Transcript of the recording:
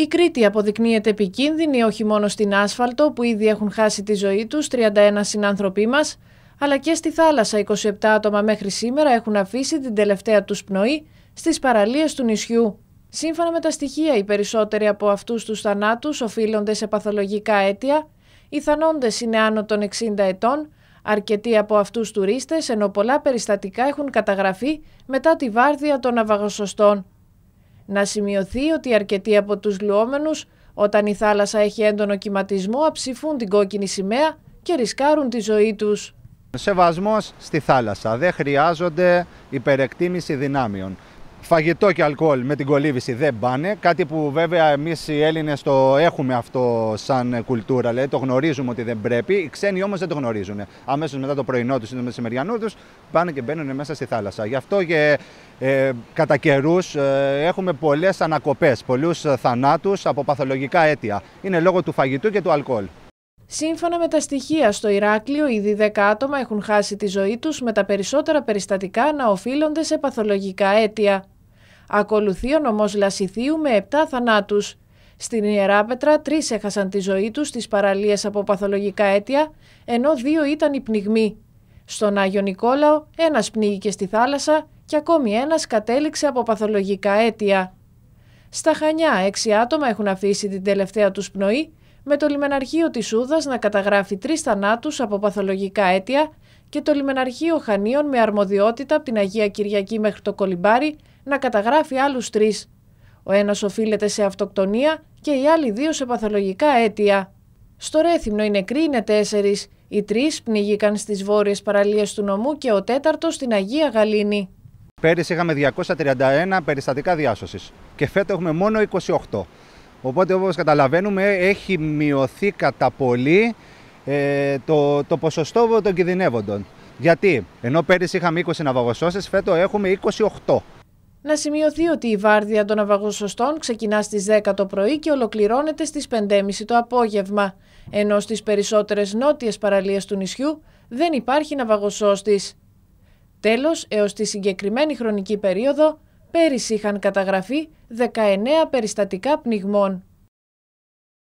Η Κρήτη αποδεικνύεται επικίνδυνη όχι μόνο στην άσφαλτο που ήδη έχουν χάσει τη ζωή τους 31 συνάνθρωποι μας, αλλά και στη θάλασσα 27 άτομα μέχρι σήμερα έχουν αφήσει την τελευταία τους πνοή στις παραλίες του νησιού. Σύμφωνα με τα στοιχεία, οι περισσότεροι από αυτούς τους θανάτους οφείλονται σε παθολογικά αίτια, οι θανόντες είναι άνω των 60 ετών, αρκετοί από αυτούς τουρίστες, ενώ πολλά περιστατικά έχουν καταγραφεί μετά τη βάρδια των αβαγοσωστών. Να σημειωθεί ότι αρκετοί από τους λουόμενους, όταν η θάλασσα έχει έντονο κυματισμό, αψηφούν την κόκκινη σημαία και ρισκάρουν τη ζωή τους. Σεβασμός στη θάλασσα. Δεν χρειάζονται υπερεκτίμηση δυνάμειων. Φαγητό και αλκοόλ με την κολύβηση δεν πάνε. Κάτι που βέβαια εμείς οι Έλληνες το έχουμε αυτό σαν κουλτούρα. το γνωρίζουμε ότι δεν πρέπει. Οι ξένοι όμως δεν το γνωρίζουν. Αμέσως μετά το πρωινό τους ή το μεσημεριανό τους πάνε και μπαίνουν μέσα στη θάλασσα. Γι' αυτό και ε, κατά καιρούς ε, έχουμε πολλές ανακοπές, πολλούς ε, θανάτους από παθολογικά αίτια. Είναι λόγω του φαγητού και του αλκοόλ. Σύμφωνα με τα στοιχεία στο Ηράκλειο, ήδη 10 άτομα έχουν χάσει τη ζωή τους με τα περισσότερα περιστατικά να οφείλονται σε παθολογικά αίτια. Ακολουθεί ο νομός Λασιθίου με 7 θανάτους. Στην Ιερά Πέτρα τρεις έχασαν τη ζωή τους στις παραλίες από παθολογικά αίτια, ενώ δύο ήταν οι πνιγμοί. Στον Άγιο Νικόλαο ένας πνίγηκε στη θάλασσα και ακόμη ένας κατέληξε από παθολογικά αίτια. Στα Χανιά έξι άτομα έχουν αφήσει την τελευταία τους πνοή, με το λιμεναρχείο της Ούδας να καταγράφει τρεις θανάτους από παθολογικά αίτια και το λιμεναρχείο Χανίων με αρμοδιότητα από την Αγία Κυριακή μέχρι το Κολυμπάρι να καταγράφει άλλους τρεις. Ο ένας οφείλεται σε αυτοκτονία και οι άλλοι δύο σε παθολογικά αίτια. Στο Ρέθυμνο οι νεκροί είναι τέσσερις. Οι τρεις πνιγήκαν στις βόρειες παραλίες του νομού και ο τέταρτος στην Αγία Γαλήνη. Πέρυσι είχαμε 231 περιστατικά διάσωσης και φέτο έχουμε μόνο 28. Οπότε όπως καταλαβαίνουμε έχει μειωθεί κατά πολύ ε, το, το ποσοστό των κινδυνεύοντων. Γιατί ενώ πέρυσι είχαμε 20 ναυαγωσώσεις φέτο έχουμε 28. Να σημειωθεί ότι η βάρδια των αβαγοσωστών ξεκινά στις 10 το πρωί και ολοκληρώνεται στις 5.30 το απόγευμα, ενώ στις περισσότερες νότιες παραλίες του νησιού δεν υπάρχει ναυαγοσώστης. Τέλος, έως τη συγκεκριμένη χρονική περίοδο, πέρυσι είχαν καταγραφεί 19 περιστατικά πνιγμών.